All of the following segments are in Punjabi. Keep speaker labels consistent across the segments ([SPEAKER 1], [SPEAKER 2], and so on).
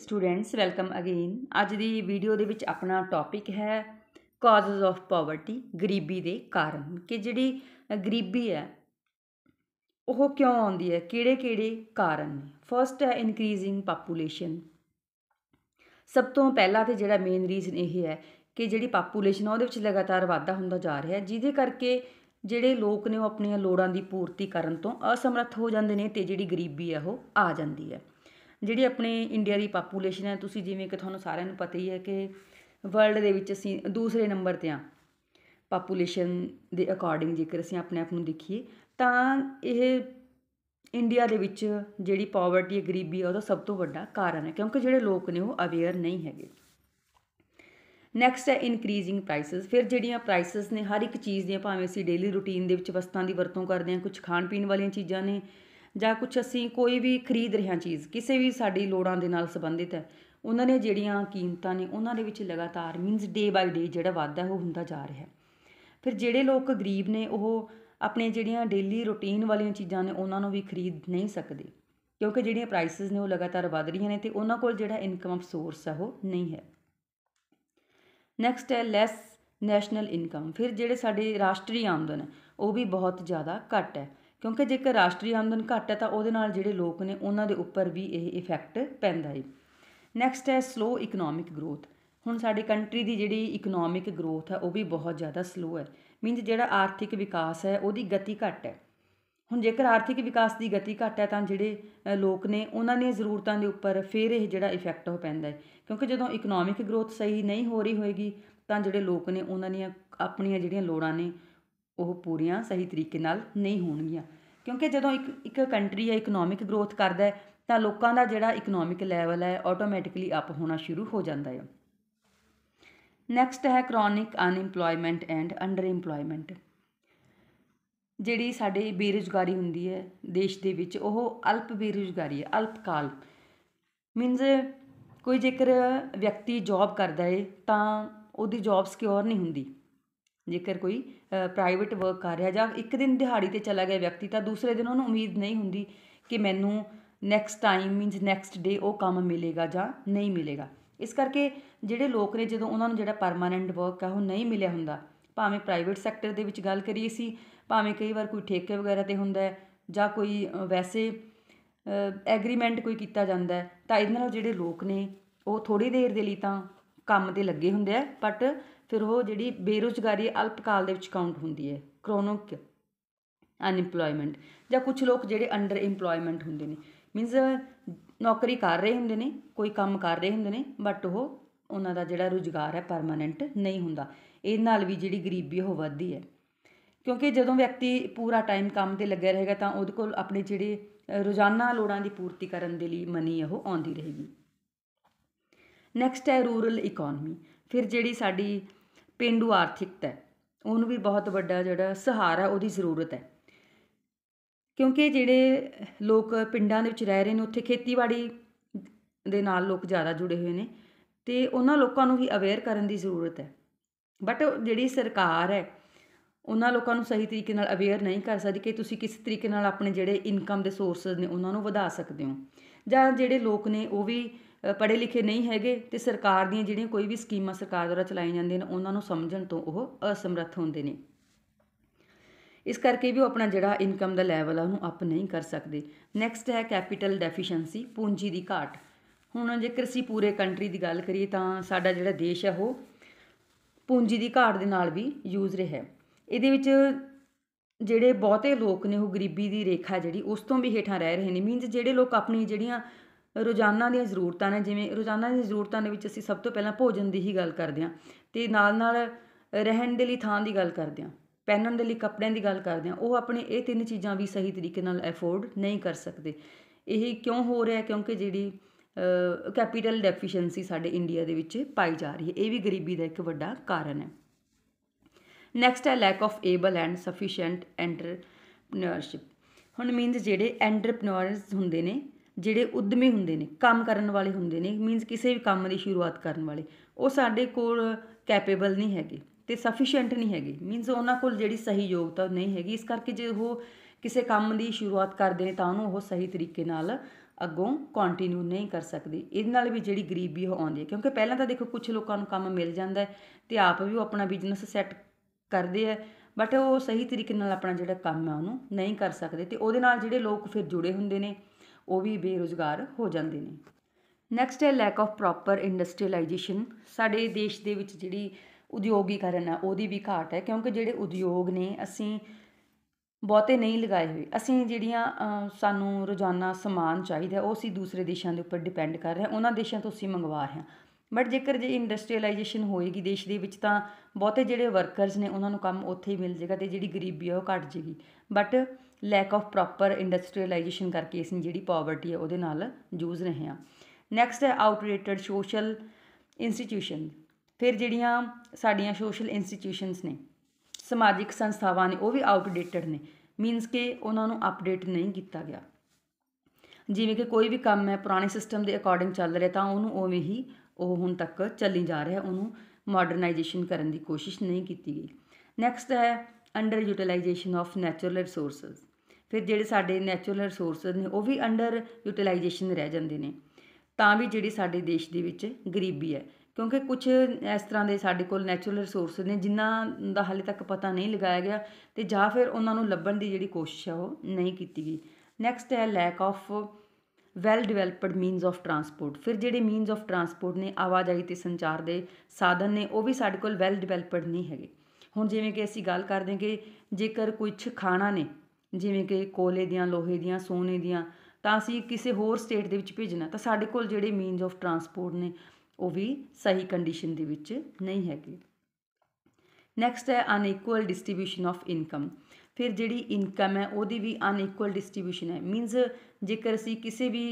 [SPEAKER 1] ਸਟੂਡੈਂਟਸ ਵੈਲਕਮ ਅਗੇਨ ਅੱਜ ਦੀ ਵੀਡੀਓ ਦੇ ਵਿੱਚ ਆਪਣਾ ਟੌਪਿਕ ਹੈ ਕਾਜ਼ਸ ਆਫ ਪਾਵਰਟੀ ਗਰੀਬੀ ਦੇ ਕਾਰਨ ਕਿ ਜਿਹੜੀ ਗਰੀਬੀ ਹੈ ਉਹ ਕਿਉਂ ਆਉਂਦੀ ਹੈ ਕਿਹੜੇ-ਕਿਹੜੇ ਕਾਰਨ ਨੇ ਫਰਸਟ ਹੈ ਇਨਕਰੀਜ਼ਿੰਗ ਪਾਪੂਲੇਸ਼ਨ ਸਭ ਤੋਂ ਪਹਿਲਾ ਤੇ ਜਿਹੜਾ ਮੇਨ ਰੀਜ਼ਨ ਇਹ ਹੈ ਕਿ ਜਿਹੜੀ ਪਾਪੂਲੇਸ਼ਨ ਉਹਦੇ ਵਿੱਚ ਲਗਾਤਾਰ ਵਾਧਾ ਹੁੰਦਾ ਜਾ ਰਿਹਾ ਹੈ ਜਿਹਦੇ ਕਰਕੇ ਜਿਹੜੇ ਲੋਕ ਨੇ ਉਹ ਆਪਣੀਆਂ ਲੋੜਾਂ ਦੀ ਪੂਰਤੀ ਕਰਨ ਤੋਂ ਅਸਮਰੱਥ ਹੋ ਜਾਂਦੇ ਨੇ ਤੇ ਜਿਹੜੀ ਗਰੀਬੀ ਹੈ ਉਹ ਆ ਜਾਂਦੀ ਹੈ ਜਿਹੜੀ ਆਪਣੀ ਇੰਡੀਆ ਦੀ ਪਾਪੂਲੇਸ਼ਨ ਹੈ ਤੁਸੀਂ ਜਿਵੇਂ ਕਿ ਤੁਹਾਨੂੰ ਸਾਰਿਆਂ ਨੂੰ ਪਤਾ ਹੀ ਹੈ ਕਿ ਵਰਲਡ ਦੇ ਵਿੱਚ ਅਸੀਂ ਦੂਸਰੇ ਨੰਬਰ 'ਤੇ ਆ ਪਾਪੂਲੇਸ਼ਨ ਦੇ ਅਕੋਰਡਿੰਗ ਜੇਕਰ ਅਸੀਂ ਆਪਣੇ ਆਪ ਨੂੰ ਦੇਖੀਏ ਤਾਂ ਇਹ ਇੰਡੀਆ ਦੇ ਵਿੱਚ ਜਿਹੜੀ ਪਾਵਰਟੀ ਹੈ ਗਰੀਬੀ ਹੈ ਉਹਦਾ ਸਭ ਤੋਂ ਵੱਡਾ ਕਾਰਨ ਹੈ ਕਿਉਂਕਿ ਜਿਹੜੇ ਲੋਕ ਨੇ ਉਹ ਅਵੇਅਰ ਨਹੀਂ ਹੈਗੇ ਨੈਕਸਟ ਹੈ ਇਨਕਰੀਜ਼ਿੰਗ ਪ੍ਰਾਈਸਸ ਫਿਰ ਜਿਹੜੀਆਂ ਪ੍ਰਾਈਸਸ ਨੇ ਹਰ ਇੱਕ ਚੀਜ਼ ਦੀਆਂ ਭਾਵੇਂ ਅਸੀਂ ਡੇਲੀ ਰੁਟੀਨ ਦੇ ਵਿੱਚ ਵਸਤਾਂ ਦੀ ਵਰਤੋਂ ਕਰਦੇ ਹਾਂ ਕੁਝ ਖਾਣ ਪੀਣ ਵਾਲੀਆਂ ਚੀਜ਼ਾਂ ਨੇ ਜਾਂ ਕੁਝ ਅਸੀਂ ਕੋਈ ਵੀ ਖਰੀਦ ਰਹੇ ਹਾਂ ਚੀਜ਼ ਕਿਸੇ ਵੀ ਸਾਡੀ ਲੋੜਾਂ ਦੇ ਨਾਲ ਸੰਬੰਧਿਤ ਹੈ ਉਹਨਾਂ ਨੇ ਜਿਹੜੀਆਂ ਕੀਮਤਾਂ ਨੇ ਉਹਨਾਂ ਦੇ ਵਿੱਚ ਲਗਾਤਾਰ ਮੀਨਸ ਡੇ ਬਾਈ ਡੇ ਜਿਹੜਾ ਵਾਧਾ ਉਹ ਹੁੰਦਾ ਜਾ ਰਿਹਾ ਹੈ ਫਿਰ ਜਿਹੜੇ ਲੋਕ ਗਰੀਬ ਨੇ ਉਹ ਆਪਣੇ ਜਿਹੜੀਆਂ ਡੇਲੀ ਰੁਟੀਨ ਵਾਲੀਆਂ ਚੀਜ਼ਾਂ ਨੇ ਉਹਨਾਂ ਨੂੰ ਵੀ ਖਰੀਦ ਨਹੀਂ ਸਕਦੇ ਕਿਉਂਕਿ ਜਿਹੜੀਆਂ ਪ੍ਰਾਈਸਸ ਨੇ ਉਹ ਲਗਾਤਾਰ ਵਧ ਰਹੀਆਂ ਨੇ ਤੇ ਉਹਨਾਂ ਕੋਲ ਜਿਹੜਾ ਇਨਕਮ ਆਫ ਸੋਰਸ ਹੈ ਉਹ ਨਹੀਂ ਹੈ ਨੈਕਸਟ ਹੈ ਲੈਸ ਨੈਸ਼ਨਲ ਇਨਕਮ ਫਿਰ ਜਿਹੜੇ ਸਾਡੇ ਰਾਸ਼ਟਰੀ ਆਮਦਨ ਉਹ ਵੀ ਬਹੁਤ ਜ਼ਿਆਦਾ ਘੱਟ ਹੈ ਕਿਉਂਕਿ ਜੇਕਰ ਰਾਸ਼ਟਰੀ ਆਮਦਨ ਘੱਟ ਹੈ ਤਾਂ ਉਹਦੇ ਨਾਲ ਜਿਹੜੇ ਲੋਕ ਨੇ ਉਹਨਾਂ ਦੇ ਉੱਪਰ ਵੀ ਇਹ ਇਫੈਕਟ ਪੈਂਦਾ ਹੈ ਨੈਕਸਟ ਹੈ ਸਲੋ ਇਕਨੋਮਿਕ ਗਰੋਥ ਹੁਣ ਸਾਡੀ ਕੰਟਰੀ ਦੀ ਜਿਹੜੀ ਇਕਨੋਮਿਕ ਗਰੋਥ ਹੈ ਉਹ ਵੀ ਬਹੁਤ ਜ਼ਿਆਦਾ ਸਲੋ ਹੈ ਮੀਨਸ ਜਿਹੜਾ ਆਰਥਿਕ ਵਿਕਾਸ ਹੈ ਉਹਦੀ ਗਤੀ ਘੱਟ ਹੈ ਹੁਣ ਜੇਕਰ ਆਰਥਿਕ ਵਿਕਾਸ ਦੀ ਗਤੀ ਘੱਟ ਹੈ ਤਾਂ ਜਿਹੜੇ ਲੋਕ ਨੇ ਉਹਨਾਂ ਦੀਆਂ ਜ਼ਰੂਰਤਾਂ ਦੇ ਉੱਪਰ ਫਿਰ ਇਹ ਜਿਹੜਾ ਇਫੈਕਟ ਹੋ ਪੈਂਦਾ ਹੈ ਕਿਉਂਕਿ ਜਦੋਂ ਇਕਨੋਮਿਕ ਗਰੋਥ ਸਹੀ ਨਹੀਂ ਹੋ ਰਹੀ ਹੋਏਗੀ ਤਾਂ ਜਿਹੜੇ ਲੋਕ ਨੇ ਉਹਨਾਂ ਦੀਆਂ ਆਪਣੀਆਂ ਜਿਹੜੀਆਂ ਲੋੜਾਂ ਨੇ ਉਹ ਪੂਰੀਆਂ ਸਹੀ ਤਰੀਕੇ ਨਾਲ ਨਹੀਂ ਹੋਣਗੀਆਂ ਕਿਉਂਕਿ ਜਦੋਂ ਇੱਕ ਇੱਕ ਕੰਟਰੀ ਹੈ ਇਕਨੋਮਿਕ ਗਰੋਥ ਕਰਦਾ ਹੈ ਤਾਂ ਲੋਕਾਂ ਦਾ ਜਿਹੜਾ ਇਕਨੋਮਿਕ ਲੈਵਲ ਹੈ ਆਟੋਮੈਟਿਕਲੀ ਅਪ ਹੋਣਾ ਸ਼ੁਰੂ ਹੋ ਜਾਂਦਾ ਹੈ ਨੈਕਸਟ ਹੈ chronic unemployment and underemployment ਜਿਹੜੀ ਸਾਡੇ ਬੇਰੁਜ਼ਗਾਰੀ ਹੁੰਦੀ ਹੈ ਦੇਸ਼ ਦੇ ਵਿੱਚ ਉਹ ਅਲਪ ਬੇਰੁਜ਼ਗਾਰੀ ਹੈ ਅਲਪਕਾਲ ਮੀਨਜ਼ ਕੋਈ ਜੇਕਰ ਵਿਅਕਤੀ ਜੌਬ ਕਰਦਾ ਹੈ ਤਾਂ ਉਹਦੀ ਜੌਬ ਸਿਕਿਉਰ ਨਹੀਂ ਹੁੰਦੀ ਜੇਕਰ ਕੋਈ ਪ੍ਰਾਈਵੇਟ ਵਰਕ ਕਰ ਰਿਹਾ ਜਾਂ ਇੱਕ ਦਿਨ ਦਿਹਾੜੀ 'ਤੇ ਚਲਾ ਗਿਆ ਵਿਅਕਤੀ ਤਾਂ ਦੂਸਰੇ ਦਿਨ ਉਹਨੂੰ ਉਮੀਦ ਨਹੀਂ ਹੁੰਦੀ ਕਿ ਮੈਨੂੰ next time means next day ਉਹ ਕੰਮ ਮਿਲੇਗਾ ਜਾਂ ਨਹੀਂ ਮਿਲੇਗਾ ਇਸ ਕਰਕੇ ਜਿਹੜੇ ਲੋਕ ਨੇ ਜਦੋਂ ਉਹਨਾਂ ਨੂੰ ਜਿਹੜਾ ਪਰਮਾਨੈਂਟ ਵਰਕ ਆ ਉਹ ਨਹੀਂ ਮਿਲਿਆ ਹੁੰਦਾ ਭਾਵੇਂ ਪ੍ਰਾਈਵੇਟ ਸੈਕਟਰ ਦੇ ਵਿੱਚ ਗੱਲ ਕਰੀਏ ਸੀ ਭਾਵੇਂ ਕਈ ਵਾਰ ਕੋਈ ਠੇਕੇ ਵਗੈਰਾ ਤੇ ਹੁੰਦਾ ਜਾਂ ਕੋਈ ਵੈਸੇ ਐਗਰੀਮੈਂਟ ਕੋਈ ਕੀਤਾ ਜਾਂਦਾ ਤਾਂ ਇਹਨਾਂ ਨਾਲ ਜਿਹੜੇ ਲੋਕ ਨੇ ਉਹ ਥੋੜੀ ਦੇਰ ਦੇ ਲਈ ਤਾਂ ਕੰਮ ਤੇ ਲੱਗੇ ਹੁੰਦੇ ਆ ਬਟ ਫਿਰ ਉਹ ਜਿਹੜੀ ਬੇਰੋਜ਼ਗਾਰੀ ਅਲਪਕਾਲ ਦੇ ਵਿੱਚ ਕਾਊਂਟ ਹੁੰਦੀ ਹੈ ਕ੍ਰੋਨਿਕ ਅਨਇੰਪਲੋਇਮੈਂਟ ਜਾਂ ਕੁਝ ਲੋਕ ਜਿਹੜੇ ਅੰਡਰ ਇੰਪਲੋਇਮੈਂਟ ਹੁੰਦੇ ਨੇ ਮੀਨਸ ਨੌਕਰੀ ਕਰ ਰਹੇ ਹੁੰਦੇ ਨੇ ਕੋਈ ਕੰਮ ਕਰ ਰਹੇ ਹੁੰਦੇ ਨੇ ਬਟ ਉਹ ਉਹਨਾਂ ਦਾ ਜਿਹੜਾ ਰੁਜ਼ਗਾਰ ਹੈ ਪਰਮਾਨੈਂਟ ਨਹੀਂ ਹੁੰਦਾ ਇਹ ਨਾਲ ਵੀ ਜਿਹੜੀ ਗਰੀਬੀ ਉਹ ਵੱਧਦੀ ਹੈ ਕਿਉਂਕਿ ਜਦੋਂ ਵਿਅਕਤੀ ਪੂਰਾ ਟਾਈਮ ਕੰਮ ਤੇ ਲੱਗਿਆ ਰਹੇਗਾ ਤਾਂ ਉਹਦੇ ਕੋਲ ਆਪਣੇ ਜਿਹੜੇ ਰੋਜ਼ਾਨਾ ਲੋੜਾਂ ਦੀ ਪੂਰਤੀ ਕਰਨ ਦੇ ਲਈ ਮਨੀ ਉਹ ਆਉਂਦੀ ਰਹੇਗੀ ਨੈਕਸਟ ਹੈ ਰੂਰਲ ਇਕਨੋਮੀ ਫਿਰ ਜਿਹੜੀ ਸਾਡੀ ਪਿੰਡੂ ਆਰਥਿਕਤਾ ਉਹਨੂੰ ਵੀ ਬਹੁਤ ਵੱਡਾ ਜਿਹੜਾ ਸਹਾਰਾ ਉਹਦੀ ਜ਼ਰੂਰਤ ਹੈ ਕਿਉਂਕਿ ਜਿਹੜੇ ਲੋਕ ਪਿੰਡਾਂ ਦੇ ਵਿੱਚ ਰਹਿ ਰਹੇ ਨੇ ਉੱਥੇ ਖੇਤੀਬਾੜੀ ਦੇ ਨਾਲ ਲੋਕ ਜ਼ਿਆਦਾ ਜੁੜੇ ਹੋਏ ਨੇ ਤੇ ਉਹਨਾਂ ਲੋਕਾਂ ਨੂੰ ਵੀ ਅਵੇਅਰ ਕਰਨ ਦੀ ਜ਼ਰੂਰਤ ਹੈ ਬਟ ਜਿਹੜੀ ਸਰਕਾਰ ਹੈ ਉਹਨਾਂ ਲੋਕਾਂ ਨੂੰ ਸਹੀ ਤਰੀਕੇ ਨਾਲ ਅਵੇਅਰ ਨਹੀਂ ਕਰ ਸਕਦੀ ਕਿ ਤੁਸੀਂ ਕਿਸ ਤਰੀਕੇ ਨਾਲ ਆਪਣੇ ਜਿਹੜੇ ਇਨਕਮ ਦੇ ਸੋਰਸਸ ਨੇ ਉਹਨਾਂ ਨੂੰ ਵਧਾ ਸਕਦੇ ਹੋ ਜਾਂ ਜਿਹੜੇ ਲੋਕ ਨੇ ਉਹ ਵੀ ਪੜ੍ਹੇ ਲਿਖੇ ਨਹੀਂ ਹੈਗੇ ਤੇ ਸਰਕਾਰ ਦੀਆਂ ਜਿਹੜੀਆਂ ਕੋਈ ਵੀ ਸਕੀਮਾਂ ਸਰਕਾਰ ਦੁਆਰਾ ਚਲਾਈਆਂ ਜਾਂਦੀਆਂ ਨੇ ਉਹਨਾਂ ਨੂੰ ਸਮਝਣ ਤੋਂ ਉਹ ਅਸਮਰੱਥ ਹੁੰਦੇ ਨੇ ਇਸ ਕਰਕੇ ਵੀ ਉਹ ਆਪਣਾ ਜਿਹੜਾ ਇਨਕਮ ਦਾ ਲੈਵਲ ਆ ਉਹਨੂੰ ਅਪ ਨਹੀਂ ਕਰ ਸਕਦੇ ਨੈਕਸਟ ਹੈ ਕੈਪੀਟਲ ਡੈਫੀਸ਼ੀਐਂਸੀ ਪੂੰਜੀ ਦੀ ਘਾਟ ਹੁਣ ਜੇਕਰ ਅਸੀਂ ਪੂਰੇ ਕੰਟਰੀ ਦੀ ਗੱਲ ਕਰੀਏ ਤਾਂ ਸਾਡਾ ਜਿਹੜਾ ਦੇਸ਼ ਹੈ ਉਹ ਪੂੰਜੀ ਦੀ ਘਾਟ ਦੇ ਨਾਲ ਵੀ ਯੂਜ਼ ਰਿਹਾ ਹੈ ਇਹਦੇ ਵਿੱਚ ਜਿਹੜੇ ਬਹੁਤੇ ਲੋਕ ਨੇ ਉਹ ਗਰੀਬੀ ਦੀ ਰੇਖਾ ਜਿਹੜੀ ਉਸ ਤੋਂ ਵੀ ਹੇਠਾਂ ਰਹਿ ਰਹੇ ਨੇ ਮੀਨਸ ਜਿਹੜੇ ਲੋਕ ਆਪਣੀ ਜਿਹੜੀਆਂ ਰੋਜ਼ਾਨਾ ਦੀਆਂ ਜ਼ਰੂਰਤਾਂ ਨੇ ਜਿਵੇਂ ਰੋਜ਼ਾਨਾ ਦੀਆਂ ਜ਼ਰੂਰਤਾਂ ਦੇ ਵਿੱਚ ਅਸੀਂ ਸਭ ਤੋਂ ਪਹਿਲਾਂ ਭੋਜਨ ਦੀ ਹੀ ਗੱਲ ਕਰਦੇ ਹਾਂ ਤੇ ਨਾਲ ਨਾਲ ਰਹਿਣ ਦੇ ਲਈ ਥਾਂ ਦੀ ਗੱਲ ਕਰਦੇ ਹਾਂ ਪਹਿਨਣ ਦੇ ਲਈ ਕੱਪੜਿਆਂ ਦੀ ਗੱਲ ਕਰਦੇ ਹਾਂ ਉਹ ਆਪਣੇ ਇਹ ਤਿੰਨ ਚੀਜ਼ਾਂ ਵੀ ਸਹੀ ਤਰੀਕੇ ਨਾਲ ਅਫੋਰਡ ਨਹੀਂ ਕਰ ਸਕਦੇ ਇਹ ਕਿਉਂ ਹੋ ਰਿਹਾ ਕਿਉਂਕਿ ਜਿਹੜੀ ਕੈਪੀਟਲ ਡੈਫੀਸ਼ੀਐਂਸੀ ਸਾਡੇ ਇੰਡੀਆ ਦੇ ਵਿੱਚ ਪਾਈ ਜਾ ਰਹੀ ਹੈ ਇਹ ਵੀ ਗਰੀਬੀ ਦਾ ਇੱਕ ਵੱਡਾ ਕਾਰਨ ਹੈ ਨੈਕਸਟ ਹੈ lack of able and sufficient entrepreneurship ਹੁਣ ਮੀਨਸ ਜਿਹੜੇ ਐਂਟਰਪ੍ਰੀਨਰਸ ਹੁੰਦੇ ਨੇ ਜਿਹੜੇ ਉਦਮੀ ਹੁੰਦੇ ਨੇ ਕੰਮ ਕਰਨ ਵਾਲੇ ਹੁੰਦੇ ਨੇ ਮੀਨਸ ਕਿਸੇ ਵੀ ਕੰਮ ਦੀ ਸ਼ੁਰੂਆਤ ਕਰਨ ਵਾਲੇ ਉਹ ਸਾਡੇ ਕੋਲ ਕੈਪੇਬਲ ਨਹੀਂ ਹੈਗੇ ਤੇ ਸਫੀਸ਼ੀਐਂਟ ਨਹੀਂ ਹੈਗੇ ਮੀਨਸ ਉਹਨਾਂ ਕੋਲ ਜਿਹੜੀ ਸਹੀ ਯੋਗਤਾ ਨਹੀਂ ਹੈਗੀ ਇਸ ਕਰਕੇ ਜੇ ਉਹ ਕਿਸੇ ਕੰਮ ਦੀ ਸ਼ੁਰੂਆਤ ਕਰਦੇ ਨੇ ਤਾਂ ਉਹਨੂੰ ਉਹ ਸਹੀ ਤਰੀਕੇ ਨਾਲ ਅੱਗੋਂ ਕੰਟੀਨਿਊ ਨਹੀਂ ਕਰ ਸਕਦੇ ਇਹਦੇ ਨਾਲ ਵੀ ਜਿਹੜੀ ਗਰੀਬੀ ਆਉਂਦੀ ਹੈ ਕਿਉਂਕਿ ਪਹਿਲਾਂ ਤਾਂ ਦੇਖੋ ਕੁਝ ਲੋਕਾਂ ਨੂੰ ਕੰਮ ਮਿਲ ਜਾਂਦਾ ਹੈ ਤੇ ਆਪ ਵੀ ਉਹ ਆਪਣਾ ਬਿਜ਼ਨਸ ਸੈੱਟ ਕਰਦੇ ਆ ਬਟ ਉਹ ਸਹੀ ਤਰੀਕੇ ਨਾਲ ਆਪਣਾ ਜਿਹੜਾ ਕੰਮ ਹੈ ਉਹਨੂੰ ਨਹੀਂ ਕਰ ਸਕਦੇ ਤੇ ਉਹਦੇ ਨਾਲ ਜਿਹੜੇ ਲੋਕ ਫਿਰ ਜੁੜੇ ਹੁੰਦੇ ਨੇ ਉਹ ਵੀ ਬੇਰੁਜ਼ਗਾਰ ਹੋ ਜਾਂਦੇ ਨੇ ਨੈਕਸਟ ਹੈ ਲੈਕ ਆਫ ਪ੍ਰੋਪਰ ਇੰਡਸਟਰੀਅਲਾਈਜੇਸ਼ਨ ਸਾਡੇ ਦੇਸ਼ ਦੇ ਵਿੱਚ ਜਿਹੜੀ ਉਦਯੋਗੀਕਰਨ ਆ ਉਹਦੀ ਵੀ ਘਾਟ ਹੈ ਕਿਉਂਕਿ ਜਿਹੜੇ ਉਦਯੋਗ ਨੇ ਅਸੀਂ ਬਹੁਤੇ ਨਹੀਂ ਲਗਾਏ ਹੋਏ ਅਸੀਂ ਜਿਹੜੀਆਂ ਸਾਨੂੰ ਰੋਜ਼ਾਨਾ ਸਮਾਨ ਚਾਹੀਦਾ ਉਹ ਅਸੀਂ ਦੂਸਰੇ ਦੇਸ਼ਾਂ ਦੇ ਉੱਪਰ ਡਿਪੈਂਡ ਕਰ ਰਹੇ ਹਾਂ ਉਹਨਾਂ ਦੇਸ਼ਾਂ ਤੋਂ ਅਸੀਂ ਮੰਗਵਾ ਰਹੇ ਹਾਂ ਬਟ ਜੇਕਰ ਜੇ ਇੰਡਸਟਰੀਅਲਾਈਜੇਸ਼ਨ ਹੋਏਗੀ ਦੇਸ਼ ਦੇ ਵਿੱਚ ਤਾਂ ਬਹੁਤੇ ਜਿਹੜੇ ਵਰਕਰਸ ਨੇ ਉਹਨਾਂ ਨੂੰ ਕੰਮ ਉੱਥੇ ਹੀ ਮਿਲ ਜੇਗਾ ਤੇ ਜਿਹੜੀ ਗਰੀਬੀ ਹੈ ਉਹ ਘਟ ਜੇਗੀ but lack of proper industrialisation ਕਰਕੇ ਅਸੀਂ ਜਿਹੜੀ ਪਾਵਰਟੀ ਹੈ ਉਹਦੇ ਨਾਲ ਜੂਝ ਰਹੇ ਹਾਂ ਨੈਕਸਟ ਹੈ ਆਊਟਰੇਟਡ ਸੋਸ਼ਲ ਇੰਸਟੀਟਿਊਸ਼ਨ ਫਿਰ ਜਿਹੜੀਆਂ ਸਾਡੀਆਂ ਸੋਸ਼ਲ ਇੰਸਟੀਟਿਊਸ਼ਨਸ ਨੇ ਸਮਾਜਿਕ ਸੰਸਥਾਵਾਂ ਨੇ ਉਹ ਵੀ ਆਊਟਡੇਟਡ ਨੇ ਮੀਨਸ ਕਿ ਉਹਨਾਂ ਨੂੰ ਅਪਡੇਟ ਨਹੀਂ ਕੀਤਾ ਗਿਆ ਜਿਵੇਂ ਕਿ ਕੋਈ ਵੀ ਕੰਮ ਹੈ ਪੁਰਾਣੇ ਸਿਸਟਮ ਦੇ ਅਕੋਰਡਿੰਗ ਚੱਲ ਰਿਹਾ ਤਾਂ ਉਹਨੂੰ ਉਵੇਂ ਹੀ ਉਹ ਹੁਣ ਤੱਕ ਚੱਲੀ ਜਾ ਰਿਹਾ ਉਹਨੂੰ ਮਾਡਰਨਾਈਜੇਸ਼ਨ ਕਰਨ ਦੀ ਕੋਸ਼ਿਸ਼ ਨਹੀਂ ਕੀਤੀ ਗਈ ਨੈਕਸਟ ਹੈ underutilisation of natural resources ਫਿਰ ਜਿਹੜੇ ਸਾਡੇ ਨੇਚਰਲ ਰਿਸੋਰਸਸ ਨੇ ਉਹ ਵੀ ਅੰਡਰ ਯੂਟਿਲਾਈਜੇਸ਼ਨ ਰਹਿ ਜਾਂਦੇ ਨੇ ਤਾਂ ਵੀ ਜਿਹੜੀ ਸਾਡੇ ਦੇਸ਼ ਦੇ ਵਿੱਚ ਗਰੀਬੀ ਹੈ ਕਿਉਂਕਿ ਕੁਝ ਇਸ ਤਰ੍ਹਾਂ ਦੇ ਸਾਡੇ ਕੋਲ ਨੇਚਰਲ ਰਿਸੋਰਸ ਨੇ ਜਿਨ੍ਹਾਂ ਦਾ ਹਾਲੇ ਤੱਕ ਪਤਾ ਨਹੀਂ ਲਗਾਇਆ ਗਿਆ ਤੇ ਜਾਂ ਫਿਰ ਉਹਨਾਂ ਨੂੰ ਲੱਭਣ ਦੀ ਜਿਹੜੀ ਕੋਸ਼ਿਸ਼ ਹੈ ਉਹ ਨਹੀਂ ਕੀਤੀ ਗਈ ਨੈਕਸਟ ਹੈ lack of well developed means of transport ਫਿਰ ਜਿਹੜੇ ਮੀਨਸ ਆਫ ਟਰਾਂਸਪੋਰਟ ਨੇ ਆਵਾਜਾਈ ਤੇ ਸੰਚਾਰ ਦੇ ਸਾਧਨ ਨੇ ਉਹ ਵੀ ਸਾਡੇ ਕੋਲ ਵੈਲ ਡਿਵੈਲਪਡ ਨਹੀਂ ਹੈਗੇ ਹੁਣ ਜਿਵੇਂ ਕਿ ਅਸੀਂ ਗੱਲ ਕਰਦੇ ਕਿ ਜੇਕਰ ਕੁਝ ਖਾਣਾ ਨੇ ਜਿਵੇਂ ਕਿ ਕੋਲੇ ਦੀਆਂ ਲੋਹੇ ਦੀਆਂ ਸੋਨੇ ਦੀਆਂ ਤਾਂ ਅਸੀਂ ਕਿਸੇ ਹੋਰ ਸਟੇਟ ਦੇ ਵਿੱਚ ਭੇਜਣਾ ਤਾਂ ਸਾਡੇ ਕੋਲ ਜਿਹੜੇ ਮੀਨਸ ਆਫ ਟਰਾਂਸਪੋਰਟ ਨੇ ਉਹ ਵੀ ਸਹੀ ਕੰਡੀਸ਼ਨ ਦੇ ਵਿੱਚ ਨਹੀਂ ਹੈਗੇ ਨੈਕਸਟ ਹੈ ਅਨਇਕੁਅਲ ਡਿਸਟ੍ਰੀਬਿਊਸ਼ਨ ਆਫ ਇਨਕਮ ਫਿਰ ਜਿਹੜੀ ਇਨਕਮ ਹੈ ਉਹਦੀ ਵੀ ਅਨਇਕੁਅਲ ਡਿਸਟ੍ਰੀਬਿਊਸ਼ਨ ਹੈ ਮੀਨਸ ਜੇਕਰ ਅਸੀਂ ਕਿਸੇ ਵੀ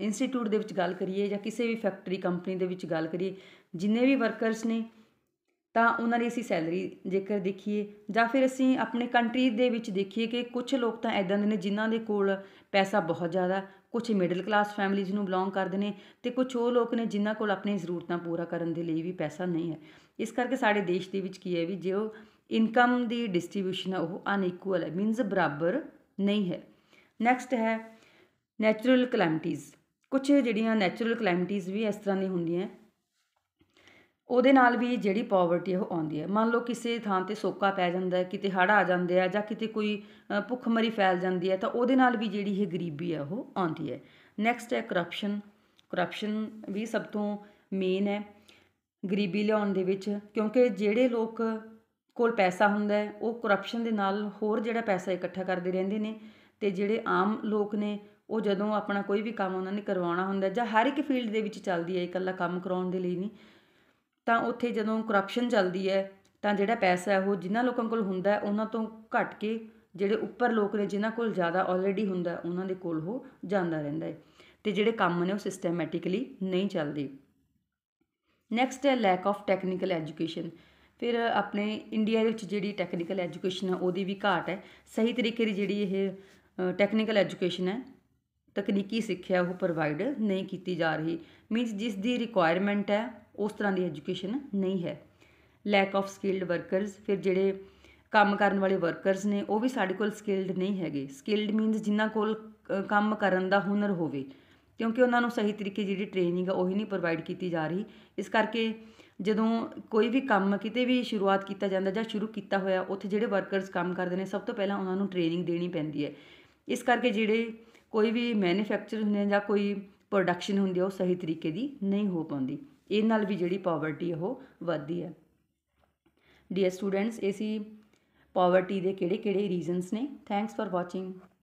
[SPEAKER 1] ਇੰਸਟੀਚਿਊਟ ਦੇ ਵਿੱਚ ਗੱਲ ਕਰੀਏ ਜਾਂ ਕਿਸੇ ਵੀ ਫੈਕਟਰੀ ਕੰਪਨੀ ਦੇ ਵਿੱਚ ਗੱਲ ਕਰੀਏ ਜਿੰਨੇ ਵੀ ਵਰਕਰਸ ਨੇ ਤਾਂ ਉਹਨਾਂ ਦੀ ਅਸੀਂ ਸੈਲਰੀ ਜੇਕਰ ਦੇਖੀਏ ਜਾਂ ਫਿਰ ਅਸੀਂ ਆਪਣੇ ਕੰਟਰੀ ਦੇ ਵਿੱਚ ਦੇਖੀਏ ਕਿ ਕੁਝ ਲੋਕ ਤਾਂ ਐਦਾਂ ਦੇ ਨੇ ਜਿਨ੍ਹਾਂ ਦੇ ਕੋਲ ਪੈਸਾ ਬਹੁਤ ਜ਼ਿਆਦਾ ਕੁਝ ਮਿਡਲ ਕਲਾਸ ਫੈਮਿਲੀਜ਼ ਨੂੰ ਬਿਲੋਂਗ ਕਰਦੇ ਨੇ ਤੇ ਕੁਝ ਉਹ ਲੋਕ ਨੇ ਜਿਨ੍ਹਾਂ ਕੋਲ ਆਪਣੀਆਂ ਜ਼ਰੂਰਤਾਂ ਪੂਰਾ ਕਰਨ ਦੇ ਲਈ ਵੀ ਪੈਸਾ ਨਹੀਂ ਹੈ ਇਸ ਕਰਕੇ ਸਾਡੇ ਦੇਸ਼ ਦੇ ਵਿੱਚ ਕੀ ਹੈ ਵੀ ਜੋ ਇਨਕਮ ਦੀ ਡਿਸਟ੍ਰੀਬਿਊਸ਼ਨ ਹੈ ਉਹ ਅਨਇਕੁਅਲ ਹੈ ਮੀਨਸ ਬਰਾਬਰ ਨਹੀਂ ਹੈ ਨੈਕਸਟ ਹੈ ਨੇਚਰਲ ਕਲੈਮਿਟੀਜ਼ ਕੁਝ ਜਿਹੜੀਆਂ ਨੇਚਰਲ ਕਲੈਮਿਟੀਜ਼ ਵੀ ਇਸ ਤਰ੍ਹਾਂ ਦੀ ਹੁੰਦੀਆਂ ਉਹਦੇ ਨਾਲ ਵੀ ਜਿਹੜੀ ਪਾਵਰਟੀ ਉਹ ਆਉਂਦੀ ਹੈ ਮੰਨ ਲਓ ਕਿਸੇ ਥਾਂ ਤੇ ਸੋਕਾ ਪੈ ਜਾਂਦਾ ਕਿਤੇ ਹੜ੍ਹ ਆ ਜਾਂਦੇ ਆ ਜਾਂ ਕਿਤੇ ਕੋਈ ਭੁੱਖਮਰੀ ਫੈਲ ਜਾਂਦੀ ਹੈ ਤਾਂ ਉਹਦੇ ਨਾਲ ਵੀ ਜਿਹੜੀ ਇਹ ਗਰੀਬੀ ਹੈ ਉਹ ਆਉਂਦੀ ਹੈ ਨੈਕਸਟ ਹੈ ਕਰਪਸ਼ਨ ਕਰਪਸ਼ਨ ਵੀ ਸਭ ਤੋਂ ਮੇਨ ਹੈ ਗਰੀਬੀ ਲਿਆਉਣ ਦੇ ਵਿੱਚ ਕਿਉਂਕਿ ਜਿਹੜੇ ਲੋਕ ਕੋਲ ਪੈਸਾ ਹੁੰਦਾ ਉਹ ਕਰਪਸ਼ਨ ਦੇ ਨਾਲ ਹੋਰ ਜਿਹੜਾ ਪੈਸਾ ਇਕੱਠਾ ਕਰਦੇ ਰਹਿੰਦੇ ਨੇ ਤੇ ਜਿਹੜੇ ਆਮ ਲੋਕ ਨੇ ਉਹ ਜਦੋਂ ਆਪਣਾ ਕੋਈ ਵੀ ਕੰਮ ਉਹਨਾਂ ਨੇ ਕਰਵਾਉਣਾ ਹੁੰਦਾ ਜਾਂ ਹਰ ਇੱਕ ਫੀਲਡ ਦੇ ਵਿੱਚ ਚੱਲਦੀ ਹੈ ਇਕੱਲਾ ਕੰਮ ਕਰਾਉਣ ਦੇ ਲਈ ਨਹੀਂ ਤਾਂ ਉੱਥੇ ਜਦੋਂ ਕਰਪਸ਼ਨ ਚੱਲਦੀ ਹੈ ਤਾਂ ਜਿਹੜਾ ਪੈਸਾ ਹੈ ਉਹ ਜਿਨ੍ਹਾਂ ਲੋਕਾਂ ਕੋਲ ਹੁੰਦਾ ਉਹਨਾਂ ਤੋਂ ਘਟ ਕੇ ਜਿਹੜੇ ਉੱਪਰ ਲੋਕ ਨੇ ਜਿਨ੍ਹਾਂ ਕੋਲ ਜ਼ਿਆਦਾ ਆਲਰੇਡੀ ਹੁੰਦਾ ਉਹਨਾਂ ਦੇ ਕੋਲ ਉਹ ਜਾਂਦਾ ਰਹਿੰਦਾ ਹੈ ਤੇ ਜਿਹੜੇ ਕੰਮ ਨੇ ਉਹ ਸਿਸਟੈਮੈਟਿਕਲੀ ਨਹੀਂ ਚੱਲਦੇ ਨੈਕਸਟ ਹੈ ਲੈਕ ਆਫ ਟੈਕਨੀਕਲ ਐਜੂਕੇਸ਼ਨ ਫਿਰ ਆਪਣੇ ਇੰਡੀਆ ਦੇ ਵਿੱਚ ਜਿਹੜੀ ਟੈਕਨੀਕਲ ਐਜੂਕੇਸ਼ਨ ਹੈ ਉਹਦੀ ਵੀ ਘਾਟ ਹੈ ਸਹੀ ਤਰੀਕੇ ਦੀ ਜਿਹੜੀ ਇਹ ਟੈਕਨੀਕਲ ਐਜੂਕੇਸ਼ਨ ਹੈ ਤਕਨੀਕੀ ਸਿੱਖਿਆ ਉਹ ਪ੍ਰੋਵਾਈਡ ਨਹੀਂ ਕੀਤੀ ਜਾ ਰਹੀ ਮੀਨਸ ਜਿਸ ਦੀ ਰਿਕੁਆਇਰਮੈਂਟ ਹੈ ਉਸ ਤਰ੍ਹਾਂ ਦੀ ਐਜੂਕੇਸ਼ਨ ਨਹੀਂ ਹੈ ਲੈਕ ਆਫ ਸਕਿਲਡ ਵਰਕਰਸ ਫਿਰ ਜਿਹੜੇ ਕੰਮ ਕਰਨ ਵਾਲੇ ਵਰਕਰਸ ਨੇ ਉਹ ਵੀ ਸਾਡੇ ਕੋਲ ਸਕਿਲਡ ਨਹੀਂ ਹੈਗੇ ਸਕਿਲਡ ਮੀਨਸ ਜਿਨ੍ਹਾਂ ਕੋਲ ਕੰਮ ਕਰਨ ਦਾ ਹੁਨਰ ਹੋਵੇ ਕਿਉਂਕਿ ਉਹਨਾਂ ਨੂੰ ਸਹੀ ਤਰੀਕੇ ਜਿਹੜੀ ਟ੍ਰੇਨਿੰਗ ਆ ਉਹੀ ਨਹੀਂ ਪ੍ਰੋਵਾਈਡ ਕੀਤੀ ਜਾ ਰਹੀ ਇਸ ਕਰਕੇ ਜਦੋਂ ਕੋਈ ਵੀ ਕੰਮ ਕਿਤੇ ਵੀ ਸ਼ੁਰੂਆਤ ਕੀਤਾ ਜਾਂਦਾ ਜਾਂ ਸ਼ੁਰੂ ਕੀਤਾ ਹੋਇਆ ਉੱਥੇ ਜਿਹੜੇ ਵਰਕਰਸ ਕੰਮ ਕਰਦੇ ਨੇ ਸਭ ਤੋਂ ਪਹਿਲਾਂ ਉਹਨਾਂ ਨੂੰ ਟ੍ਰੇਨਿੰਗ ਦੇਣੀ ਪੈਂਦੀ ਹੈ ਇਸ ਕਰਕੇ ਜਿਹੜੇ ਕੋਈ ਵੀ ਮੈਨੂਫੈਕਚਰ ਹੁੰਦੇ ਜਾਂ ਕੋਈ ਪ੍ਰੋਡਕਸ਼ਨ ਹੁੰਦੀ ਹੈ ਉਹ ਸਹੀ ਤਰੀਕੇ ਦੀ ਨਹੀਂ ਹੋ ਪਾਉਂਦੀ ਇਹ ਨਾਲ ਵੀ ਜਿਹੜੀ ਪਾਵਰਟੀ ਉਹ ਵੱਧਦੀ ਹੈ ਡੀਅਰ ਸਟੂਡੈਂਟਸ ਇਹ ਸੀ ਪਾਵਰਟੀ ਦੇ ਕਿਹੜੇ ਕਿਹੜੇ ਰੀਜ਼ਨਸ ਨੇ ਥੈਂਕਸ ਫਾਰ ਵਾਚਿੰਗ